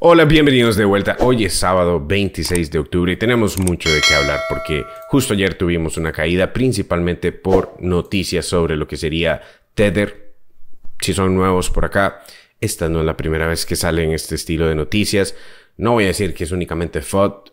Hola, bienvenidos de vuelta. Hoy es sábado 26 de octubre y tenemos mucho de qué hablar porque justo ayer tuvimos una caída principalmente por noticias sobre lo que sería Tether. Si son nuevos por acá, esta no es la primera vez que salen este estilo de noticias. No voy a decir que es únicamente FOD,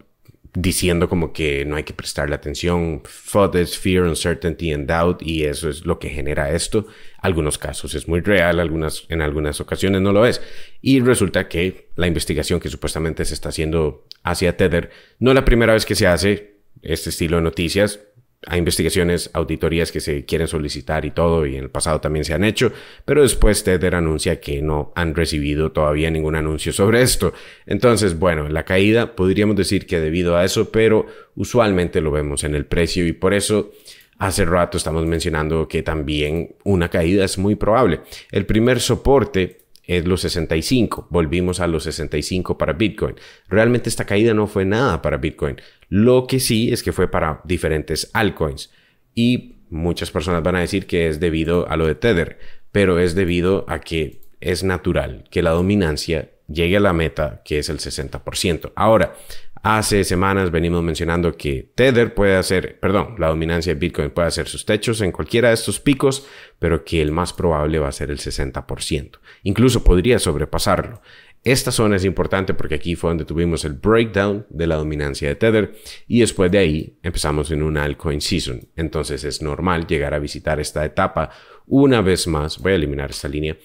diciendo como que no hay que prestarle atención. fear, uncertainty and doubt y eso es lo que genera esto. Algunos casos es muy real, algunas, en algunas ocasiones no lo es. Y resulta que la investigación que supuestamente se está haciendo hacia Tether no la primera vez que se hace este estilo de noticias hay investigaciones, auditorías que se quieren solicitar y todo, y en el pasado también se han hecho, pero después Tether anuncia que no han recibido todavía ningún anuncio sobre esto. Entonces, bueno, la caída podríamos decir que debido a eso, pero usualmente lo vemos en el precio y por eso hace rato estamos mencionando que también una caída es muy probable. El primer soporte es los 65. Volvimos a los 65 para Bitcoin. Realmente esta caída no fue nada para Bitcoin. Lo que sí es que fue para diferentes altcoins. Y muchas personas van a decir que es debido a lo de Tether, pero es debido a que es natural que la dominancia llegue a la meta, que es el 60%. Ahora, Hace semanas venimos mencionando que Tether puede hacer, perdón, la dominancia de Bitcoin puede hacer sus techos en cualquiera de estos picos, pero que el más probable va a ser el 60%. Incluso podría sobrepasarlo. Esta zona es importante porque aquí fue donde tuvimos el breakdown de la dominancia de Tether y después de ahí empezamos en una altcoin season. Entonces es normal llegar a visitar esta etapa una vez más. Voy a eliminar esta línea.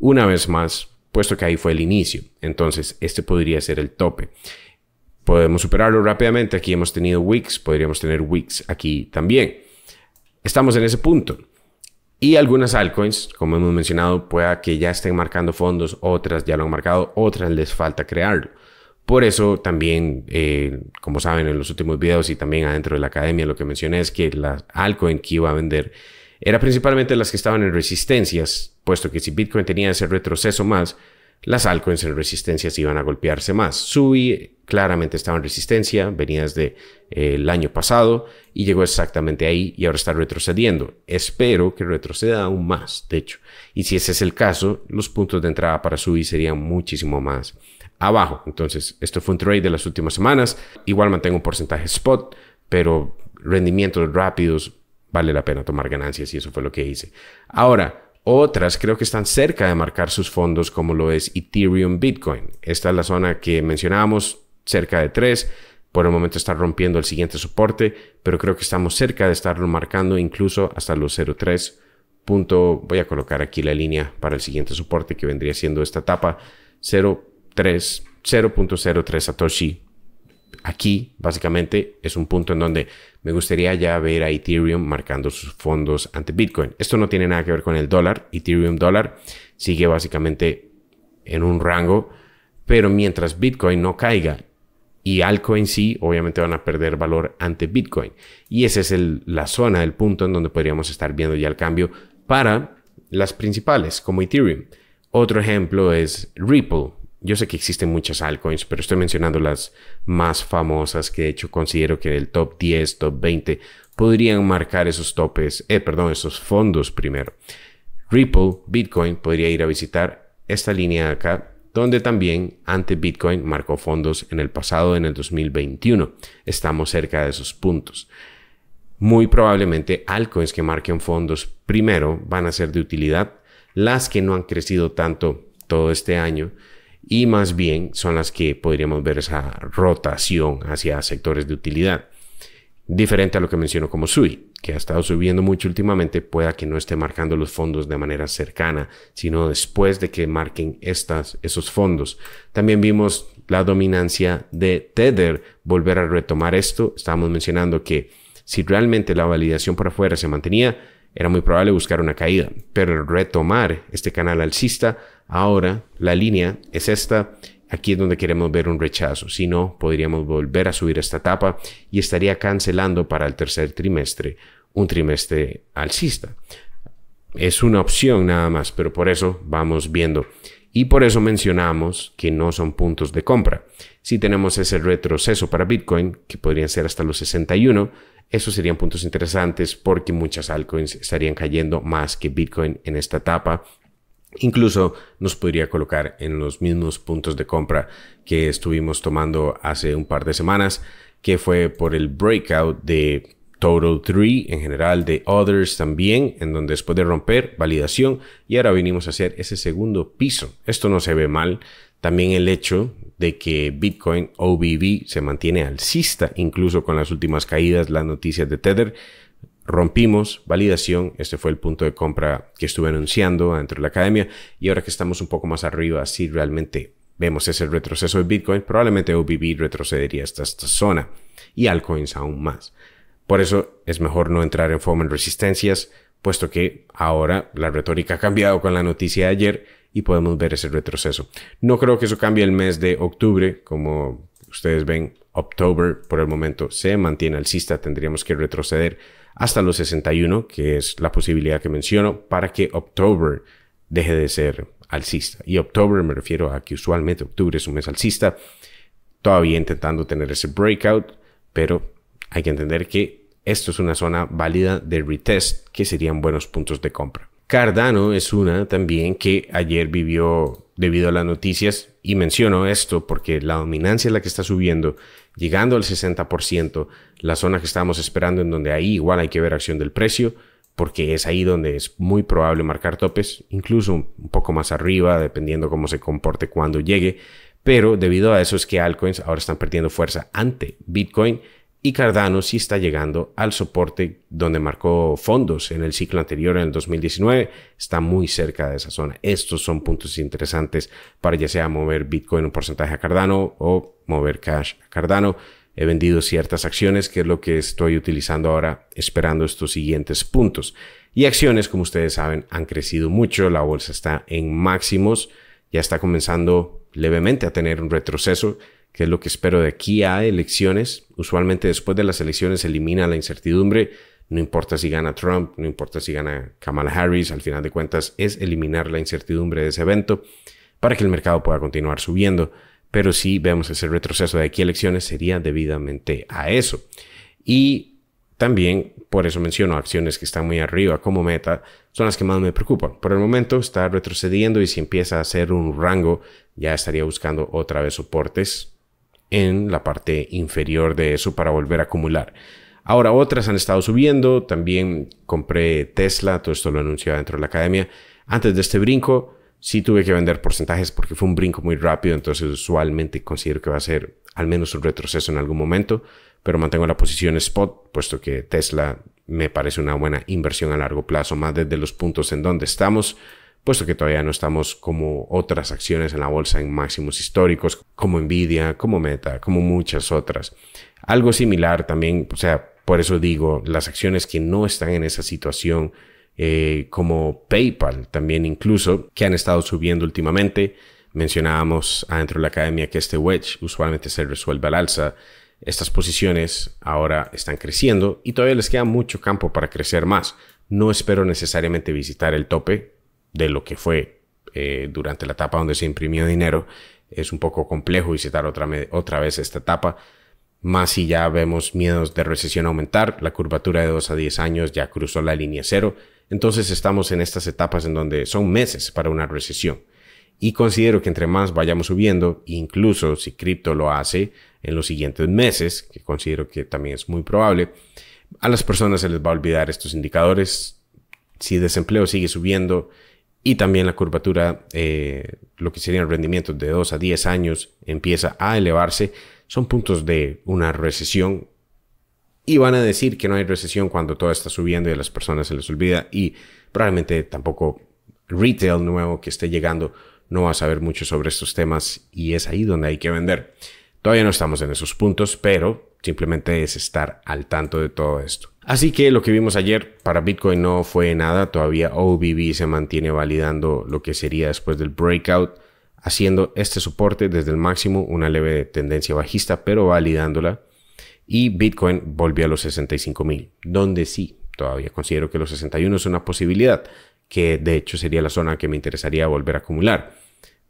Una vez más, puesto que ahí fue el inicio. Entonces este podría ser el tope. Podemos superarlo rápidamente. Aquí hemos tenido Wix podríamos tener Wix aquí también. Estamos en ese punto. Y algunas altcoins, como hemos mencionado, pueda que ya estén marcando fondos, otras ya lo han marcado, otras les falta crearlo. Por eso también, eh, como saben en los últimos videos y también adentro de la academia, lo que mencioné es que la altcoin que iba a vender era principalmente las que estaban en resistencias, puesto que si Bitcoin tenía ese retroceso más, las altcoins en se iban a golpearse más. Sui claramente estaba en resistencia, Venía desde eh, el año pasado y llegó exactamente ahí y ahora está retrocediendo. Espero que retroceda aún más, de hecho. Y si ese es el caso, los puntos de entrada para Sui serían muchísimo más abajo. Entonces, esto fue un trade de las últimas semanas. Igual mantengo un porcentaje spot, pero rendimientos rápidos vale la pena tomar ganancias y eso fue lo que hice. Ahora, otras creo que están cerca de marcar sus fondos como lo es Ethereum Bitcoin. Esta es la zona que mencionábamos, cerca de 3. Por el momento está rompiendo el siguiente soporte, pero creo que estamos cerca de estarlo marcando incluso hasta los 03. voy a colocar aquí la línea para el siguiente soporte que vendría siendo esta etapa 03 0.03 Satoshi aquí básicamente es un punto en donde me gustaría ya ver a Ethereum marcando sus fondos ante Bitcoin. Esto no tiene nada que ver con el dólar. Ethereum dólar sigue básicamente en un rango, pero mientras Bitcoin no caiga y altcoin sí, obviamente van a perder valor ante Bitcoin. Y esa es la zona, el punto en donde podríamos estar viendo ya el cambio para las principales como Ethereum. Otro ejemplo es Ripple. Yo sé que existen muchas altcoins, pero estoy mencionando las más famosas que de hecho considero que del top 10, top 20 podrían marcar esos topes, eh, perdón, esos fondos primero. Ripple, Bitcoin podría ir a visitar esta línea de acá, donde también ante Bitcoin marcó fondos en el pasado, en el 2021. Estamos cerca de esos puntos. Muy probablemente altcoins que marquen fondos primero van a ser de utilidad, las que no han crecido tanto todo este año y más bien son las que podríamos ver esa rotación hacia sectores de utilidad. Diferente a lo que menciono como SUI, que ha estado subiendo mucho últimamente, pueda que no esté marcando los fondos de manera cercana, sino después de que marquen estas, esos fondos. También vimos la dominancia de Tether volver a retomar esto. Estábamos mencionando que si realmente la validación por afuera se mantenía, era muy probable buscar una caída, pero retomar este canal alcista, ahora la línea es esta, aquí es donde queremos ver un rechazo, si no podríamos volver a subir esta etapa y estaría cancelando para el tercer trimestre un trimestre alcista. Es una opción nada más, pero por eso vamos viendo y por eso mencionamos que no son puntos de compra. Si tenemos ese retroceso para Bitcoin, que podrían ser hasta los 61, esos serían puntos interesantes porque muchas altcoins estarían cayendo más que Bitcoin en esta etapa. Incluso nos podría colocar en los mismos puntos de compra que estuvimos tomando hace un par de semanas, que fue por el breakout de Total 3, en general de Others también, en donde después de romper, validación, y ahora venimos a hacer ese segundo piso. Esto no se ve mal. También el hecho de que Bitcoin OBV se mantiene alcista, incluso con las últimas caídas, las noticias de Tether. Rompimos validación, este fue el punto de compra que estuve anunciando dentro de la academia y ahora que estamos un poco más arriba, si realmente vemos ese retroceso de Bitcoin, probablemente OBV retrocedería hasta esta zona y altcoins aún más. Por eso es mejor no entrar en fomo en resistencias, puesto que ahora la retórica ha cambiado con la noticia de ayer y podemos ver ese retroceso. No creo que eso cambie el mes de octubre, como ustedes ven, October por el momento se mantiene alcista, tendríamos que retroceder hasta los 61, que es la posibilidad que menciono, para que October deje de ser alcista. Y October me refiero a que usualmente octubre es un mes alcista, todavía intentando tener ese breakout, pero hay que entender que esto es una zona válida de retest que serían buenos puntos de compra. Cardano es una también que ayer vivió debido a las noticias y menciono esto porque la dominancia es la que está subiendo, llegando al 60%, la zona que estábamos esperando en donde ahí igual hay que ver acción del precio porque es ahí donde es muy probable marcar topes, incluso un poco más arriba, dependiendo cómo se comporte cuando llegue. Pero debido a eso es que altcoins ahora están perdiendo fuerza ante Bitcoin y Cardano sí está llegando al soporte donde marcó fondos en el ciclo anterior, en el 2019, está muy cerca de esa zona. Estos son puntos interesantes para ya sea mover Bitcoin un porcentaje a Cardano o mover cash a Cardano. He vendido ciertas acciones, que es lo que estoy utilizando ahora, esperando estos siguientes puntos. Y acciones, como ustedes saben, han crecido mucho, la bolsa está en máximos, ya está comenzando levemente a tener un retroceso que es lo que espero de aquí a elecciones. Usualmente después de las elecciones se elimina la incertidumbre, no importa si gana Trump, no importa si gana Kamala Harris, al final de cuentas es eliminar la incertidumbre de ese evento para que el mercado pueda continuar subiendo. Pero si vemos ese retroceso de aquí a elecciones sería debidamente a eso. Y también, por eso menciono acciones que están muy arriba como meta, son las que más me preocupan. Por el momento está retrocediendo y si empieza a hacer un rango, ya estaría buscando otra vez soportes en la parte inferior de eso para volver a acumular. Ahora otras han estado subiendo, también compré Tesla, todo esto lo anunciaba dentro de la academia. Antes de este brinco sí tuve que vender porcentajes porque fue un brinco muy rápido, entonces usualmente considero que va a ser al menos un retroceso en algún momento, pero mantengo la posición spot, puesto que Tesla me parece una buena inversión a largo plazo, más desde los puntos en donde estamos puesto que todavía no estamos como otras acciones en la bolsa en máximos históricos, como Nvidia, como Meta, como muchas otras. Algo similar también, o sea, por eso digo, las acciones que no están en esa situación, eh, como PayPal también incluso, que han estado subiendo últimamente. Mencionábamos adentro de la academia que este wedge usualmente se resuelve al alza. Estas posiciones ahora están creciendo y todavía les queda mucho campo para crecer más. No espero necesariamente visitar el tope, de lo que fue eh, durante la etapa donde se imprimió dinero, es un poco complejo visitar otra, otra vez esta etapa. Más si ya vemos miedos de recesión aumentar, la curvatura de 2 a 10 años ya cruzó la línea cero, entonces estamos en estas etapas en donde son meses para una recesión. Y considero que entre más vayamos subiendo, incluso si cripto lo hace en los siguientes meses, que considero que también es muy probable, a las personas se les va a olvidar estos indicadores. Si desempleo sigue subiendo, y también la curvatura, eh, lo que serían rendimientos de 2 a 10 años, empieza a elevarse. Son puntos de una recesión. Y van a decir que no hay recesión cuando todo está subiendo y a las personas se les olvida. Y probablemente tampoco retail nuevo que esté llegando no va a saber mucho sobre estos temas. Y es ahí donde hay que vender. Todavía no estamos en esos puntos, pero simplemente es estar al tanto de todo esto. Así que lo que vimos ayer para Bitcoin no fue nada, todavía OBB se mantiene validando lo que sería después del breakout, haciendo este soporte desde el máximo una leve tendencia bajista, pero validándola. Y Bitcoin volvió a los 65.000, donde sí, todavía considero que los 61 es una posibilidad, que de hecho sería la zona que me interesaría volver a acumular.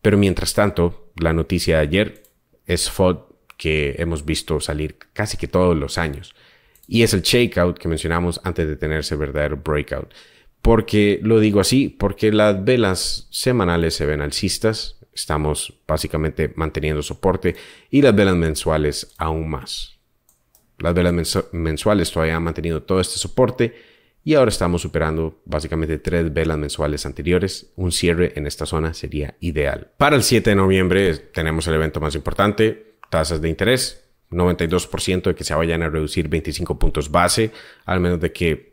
Pero mientras tanto, la noticia de ayer es FOD que hemos visto salir casi que todos los años. Y es el shakeout que mencionamos antes de tener ese verdadero breakout. Porque lo digo así, porque las velas semanales se ven alcistas, estamos básicamente manteniendo soporte y las velas mensuales aún más. Las velas mensuales todavía han mantenido todo este soporte y ahora estamos superando básicamente tres velas mensuales anteriores. Un cierre en esta zona sería ideal. Para el 7 de noviembre tenemos el evento más importante, tasas de interés. 92% de que se vayan a reducir 25 puntos base, al menos de que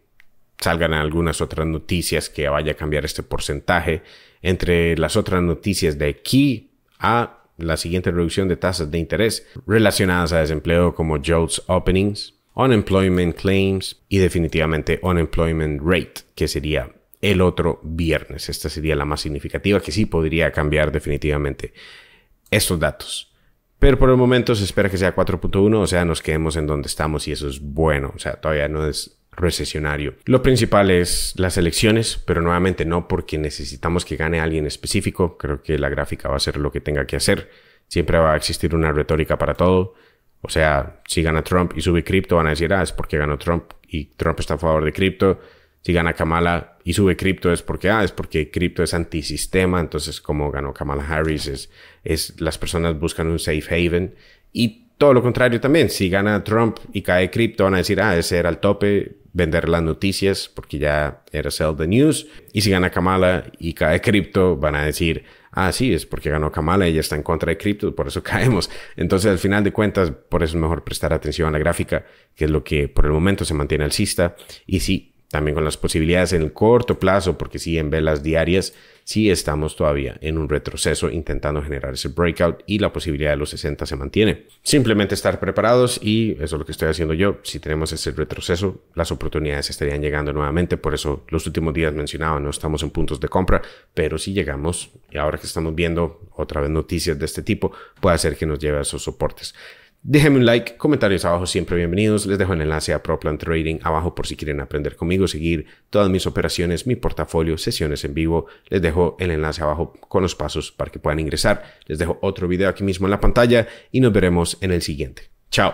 salgan algunas otras noticias que vaya a cambiar este porcentaje. Entre las otras noticias de aquí a la siguiente reducción de tasas de interés relacionadas a desempleo como Jobs Openings, unemployment claims y definitivamente unemployment rate, que sería el otro viernes. Esta sería la más significativa que sí podría cambiar definitivamente estos datos. Pero por el momento se espera que sea 4.1, o sea, nos quedemos en donde estamos y eso es bueno, o sea, todavía no es recesionario. Lo principal es las elecciones, pero nuevamente no porque necesitamos que gane alguien específico, creo que la gráfica va a ser lo que tenga que hacer, siempre va a existir una retórica para todo o sea, si gana Trump y sube cripto, van a decir, ah, es porque ganó Trump y Trump está a favor de cripto. Si gana Kamala y sube cripto es porque, ah, es porque cripto es antisistema, entonces como ganó Kamala Harris, es, es, las personas buscan un safe haven. Y todo lo contrario también, si gana Trump y cae cripto, van a decir, ah, ese era el tope, vender las noticias porque ya era sell the news. Y si gana Kamala y cae cripto, van a decir, ah, sí, es porque ganó Kamala, ella está en contra de cripto, por eso caemos. Entonces, al final de cuentas, por eso es mejor prestar atención a la gráfica, que es lo que por el momento se mantiene alcista. Y sí, también con las posibilidades en el corto plazo, porque sí, en velas diarias, si estamos todavía en un retroceso intentando generar ese breakout y la posibilidad de los 60 se mantiene. Simplemente estar preparados y eso es lo que estoy haciendo yo. Si tenemos ese retroceso, las oportunidades estarían llegando nuevamente. Por eso los últimos días mencionaba, no estamos en puntos de compra, pero si llegamos y ahora que estamos viendo otra vez noticias de este tipo, puede hacer que nos lleve a esos soportes. Déjenme un like, comentarios abajo siempre bienvenidos. Les dejo el enlace a ProPlan Trading abajo por si quieren aprender conmigo, seguir todas mis operaciones, mi portafolio, sesiones en vivo. Les dejo el enlace abajo con los pasos para que puedan ingresar. Les dejo otro video aquí mismo en la pantalla y nos veremos en el siguiente. Chao.